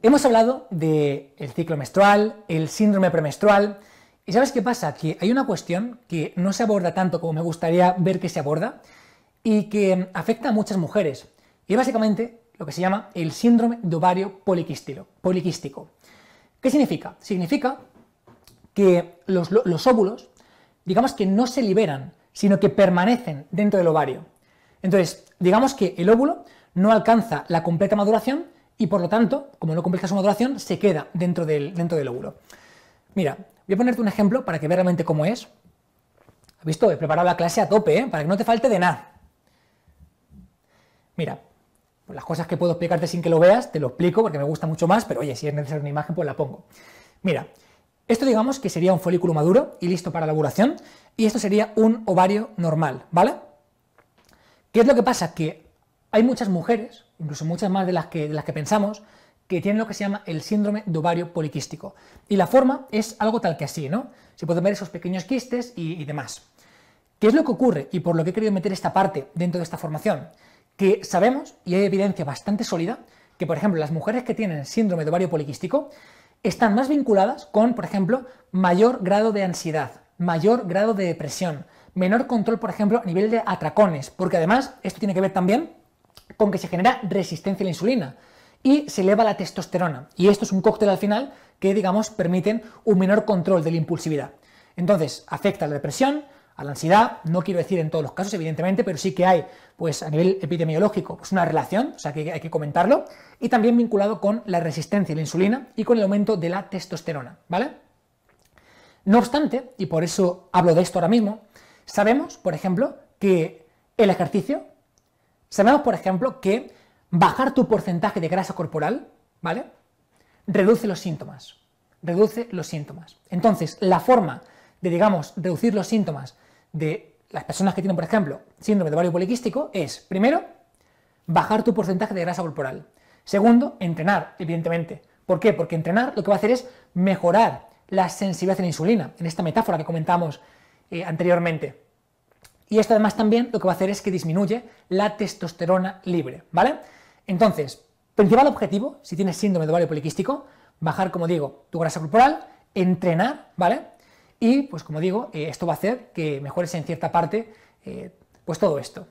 Hemos hablado del ciclo menstrual, el síndrome premenstrual, y ¿sabes qué pasa? Que hay una cuestión que no se aborda tanto como me gustaría ver que se aborda y que afecta a muchas mujeres. Y básicamente lo que se llama el síndrome de ovario poliquístico. ¿Qué significa? Significa que los óvulos, digamos que no se liberan, sino que permanecen dentro del ovario. Entonces, digamos que el óvulo no alcanza la completa maduración y por lo tanto, como no completa su maduración, se queda dentro del, dentro del óvulo. Mira, voy a ponerte un ejemplo para que veas realmente cómo es. ¿Has visto? He preparado la clase a tope, ¿eh? para que no te falte de nada. Mira, pues las cosas que puedo explicarte sin que lo veas, te lo explico porque me gusta mucho más, pero oye, si es necesaria una imagen, pues la pongo. Mira, esto digamos que sería un folículo maduro y listo para la ovulación, y esto sería un ovario normal, ¿vale? ¿Qué es lo que pasa? Que hay muchas mujeres, incluso muchas más de las que, de las que pensamos, que tienen lo que se llama el síndrome de ovario poliquístico. Y la forma es algo tal que así, ¿no? Se pueden ver esos pequeños quistes y, y, demás. ¿Qué es lo que ocurre? Y por lo que he querido meter esta parte dentro de esta formación, que sabemos, y hay evidencia bastante sólida, que por ejemplo las mujeres que tienen síndrome de ovario poliquístico están más vinculadas con, por ejemplo, mayor grado de ansiedad, mayor grado de depresión, menor control, por ejemplo, a nivel de atracones, porque además esto tiene que ver también con que se genera resistencia a la insulina y se eleva la testosterona. Y esto es un cóctel al final que, digamos, permiten un menor control de la impulsividad. Entonces, afecta a la depresión, a la ansiedad, no quiero decir en todos los casos, evidentemente, pero sí que hay, pues a nivel epidemiológico, pues una relación, o sea que hay que comentarlo, y también vinculado con la resistencia a la insulina y con el aumento de la testosterona, ¿vale? No obstante, y por eso hablo de esto ahora mismo, Sabemos, por ejemplo, que el ejercicio, sabemos, por ejemplo, que bajar tu porcentaje de grasa corporal, ¿vale? Reduce los síntomas, reduce los síntomas. Entonces, la forma de, digamos, reducir los síntomas de las personas que tienen, por ejemplo, síndrome de ovario poliquístico es, primero, bajar tu porcentaje de grasa corporal. Segundo, entrenar, evidentemente. ¿Por qué? Porque entrenar lo que va a hacer es mejorar la sensibilidad a la insulina, en esta metáfora que comentamos eh, anteriormente. Y esto además también lo que va a hacer es que disminuye la testosterona libre, ¿vale? Entonces, principal objetivo, si tienes síndrome de ovario poliquístico, bajar, como digo, tu grasa corporal, entrenar, ¿vale? Y, pues como digo, eh, esto va a hacer que mejores en cierta parte, eh, pues todo esto.